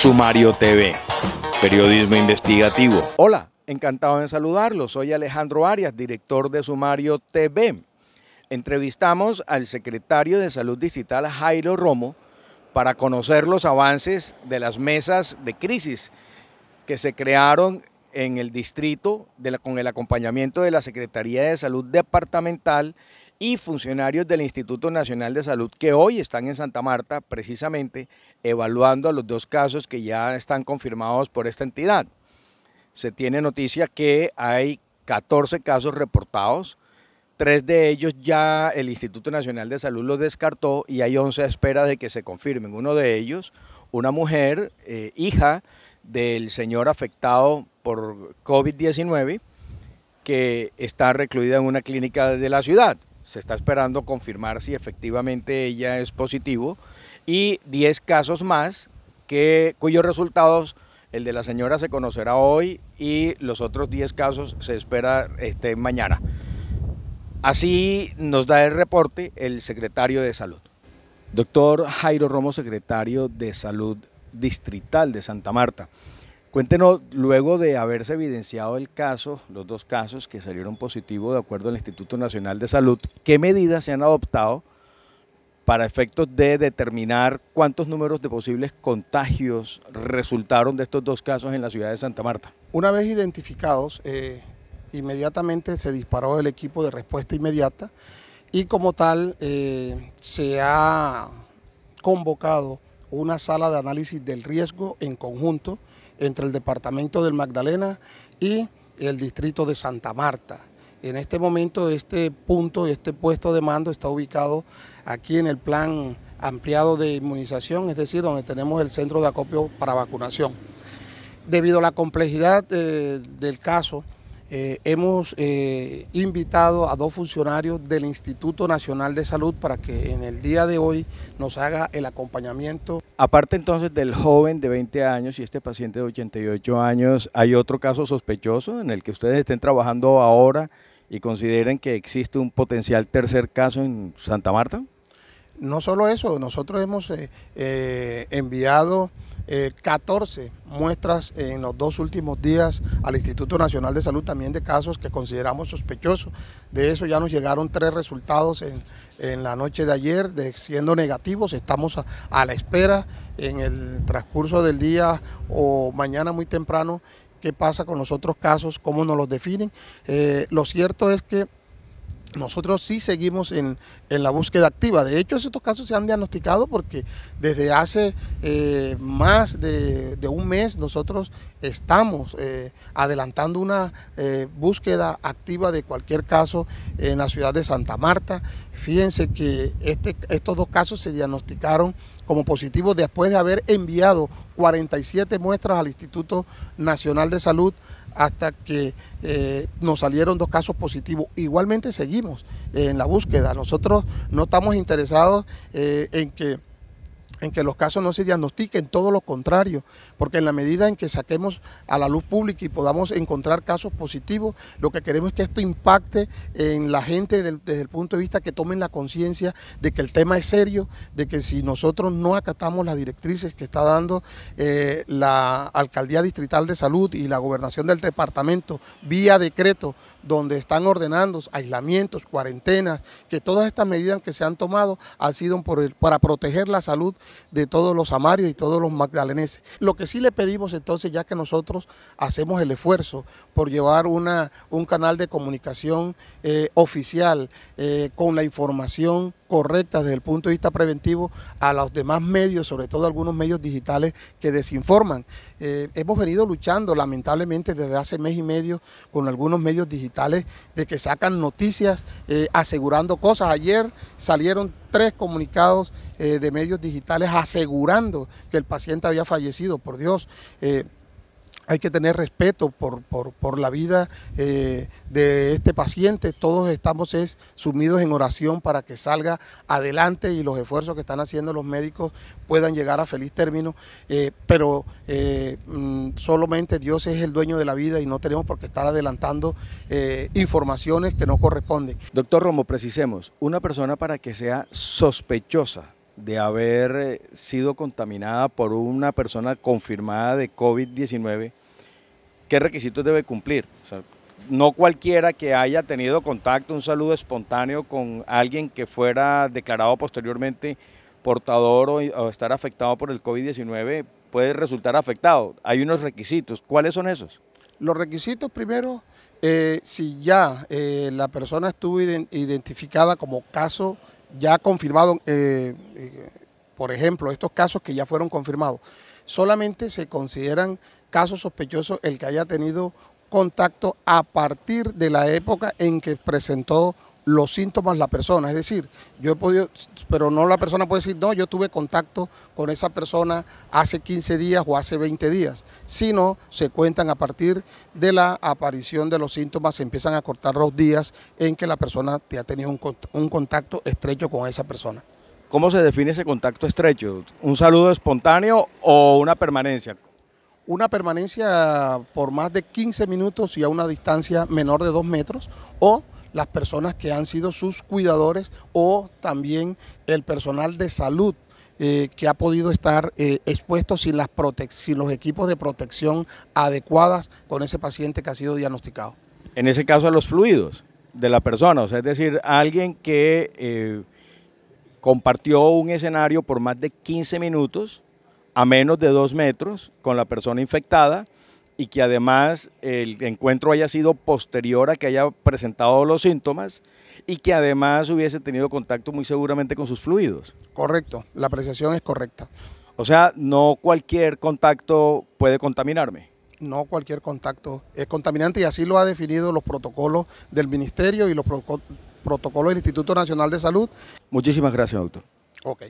Sumario TV, periodismo investigativo. Hola, encantado de saludarlos. Soy Alejandro Arias, director de Sumario TV. Entrevistamos al secretario de Salud Digital Jairo Romo para conocer los avances de las mesas de crisis que se crearon en el distrito con el acompañamiento de la Secretaría de Salud Departamental y funcionarios del Instituto Nacional de Salud que hoy están en Santa Marta precisamente evaluando los dos casos que ya están confirmados por esta entidad. Se tiene noticia que hay 14 casos reportados, tres de ellos ya el Instituto Nacional de Salud los descartó y hay 11 a espera de que se confirmen. Uno de ellos, una mujer, eh, hija del señor afectado por COVID-19, que está recluida en una clínica de la ciudad se está esperando confirmar si efectivamente ella es positivo, y 10 casos más que, cuyos resultados, el de la señora se conocerá hoy y los otros 10 casos se espera este, mañana. Así nos da el reporte el secretario de Salud. Doctor Jairo Romo, secretario de Salud Distrital de Santa Marta. Cuéntenos, luego de haberse evidenciado el caso, los dos casos que salieron positivos de acuerdo al Instituto Nacional de Salud, ¿qué medidas se han adoptado para efectos de determinar cuántos números de posibles contagios resultaron de estos dos casos en la ciudad de Santa Marta? Una vez identificados, eh, inmediatamente se disparó el equipo de respuesta inmediata y como tal eh, se ha convocado una sala de análisis del riesgo en conjunto entre el departamento del Magdalena y el distrito de Santa Marta. En este momento este punto, este puesto de mando está ubicado aquí en el plan ampliado de inmunización, es decir, donde tenemos el centro de acopio para vacunación. Debido a la complejidad eh, del caso, eh, hemos eh, invitado a dos funcionarios del Instituto Nacional de Salud para que en el día de hoy nos haga el acompañamiento. Aparte entonces del joven de 20 años y este paciente de 88 años, ¿hay otro caso sospechoso en el que ustedes estén trabajando ahora y consideren que existe un potencial tercer caso en Santa Marta? No solo eso, nosotros hemos eh, enviado... 14 eh, muestras en los dos últimos días al Instituto Nacional de Salud también de casos que consideramos sospechosos. De eso ya nos llegaron tres resultados en, la noche de ayer, siendo negativos. Estamos a, la espera en el transcurso del día o mañana muy temprano qué pasa con los otros casos, cómo nos los definen. Eh, lo cierto es que nosotros sí seguimos en, la búsqueda activa. De hecho, estos casos se han diagnosticado porque desde hace eh, más de, un mes nosotros estamos eh, adelantando una eh, búsqueda activa de cualquier caso en la ciudad de Santa Marta. Fíjense que este, estos dos casos se diagnosticaron como positivo después de haber enviado 47 muestras al Instituto Nacional de Salud hasta que eh, nos salieron dos casos positivos. Igualmente seguimos eh, en la búsqueda. Nosotros no estamos interesados eh, en que en que los casos no se diagnostiquen, todo lo contrario, porque en la medida en que saquemos a la luz pública y podamos encontrar casos positivos, lo que queremos es que esto impacte en la gente desde el punto de vista que tomen la conciencia de que el tema es serio, de que si nosotros no acatamos las directrices que está dando eh, la Alcaldía Distrital de Salud y la Gobernación del Departamento vía decreto donde están ordenando aislamientos, cuarentenas, que todas estas medidas que se han tomado han sido por para proteger la salud de todos los amarios y todos los magdaleneses. Lo que sí le pedimos entonces, ya que nosotros hacemos el esfuerzo por llevar una, un canal de comunicación eh, oficial eh, con la información correctas desde el punto de vista preventivo a los demás medios, sobre todo algunos medios digitales que desinforman. Eh, hemos venido luchando lamentablemente desde hace mes y medio con algunos medios digitales de que sacan noticias eh, asegurando cosas. Ayer salieron tres comunicados eh, de medios digitales asegurando que el paciente había fallecido, por Dios hay que tener respeto por, la vida eh, de este paciente. Todos estamos sumidos en oración para que salga adelante y los esfuerzos que están haciendo los médicos puedan llegar a feliz término. Eh, pero eh, mm, solamente Dios es el dueño de la vida y no tenemos por qué estar adelantando informaciones que no corresponden. Doctor Romo, precisemos, una persona para que sea sospechosa de haber eh, sido contaminada por una persona confirmada de COVID-19, ¿qué requisitos debe cumplir? no cualquiera que haya tenido contacto, un saludo espontáneo con alguien que fuera declarado posteriormente portador o, estar afectado por el COVID-19 puede resultar afectado. Hay unos requisitos. ¿Cuáles son esos? Los requisitos primero, eh, si ya eh, la persona estuvo identificada como caso ya confirmado, eh, eh, por ejemplo, estos casos que ya fueron confirmados, solamente se consideran casos sospechosos el que haya tenido contacto a partir de la época en que presentó los síntomas la persona. Es decir, yo he podido, pero no la persona puede decir, no, yo tuve contacto con esa persona hace 15 días o hace 20 días, sino se cuentan a partir de la aparición de los síntomas, se empiezan a cortar los días en que la persona te ha tenido un, un contacto estrecho con esa persona. ¿Cómo se define ese contacto estrecho? ¿Un saludo espontáneo o una permanencia? una permanencia por más de 15 minutos y a una distancia menor de 2 metros o las personas que han sido sus cuidadores o también el personal de salud eh, que ha podido estar eh, expuesto sin, las los equipos de protección adecuadas con ese paciente que ha sido diagnosticado. En ese caso, a los fluidos de la persona, es decir, alguien que eh, compartió un escenario por más de 15 minutos a menos de dos metros con la persona infectada y que además el encuentro haya sido posterior a que haya presentado los síntomas y que además hubiese tenido contacto muy seguramente con sus fluidos. Correcto, la apreciación es correcta. O sea, no cualquier contacto puede contaminarme. No cualquier contacto es contaminante y así lo ha definido los protocolos del Ministerio y los protocolos del Instituto Nacional de Salud. Muchísimas gracias, doctor. Ok.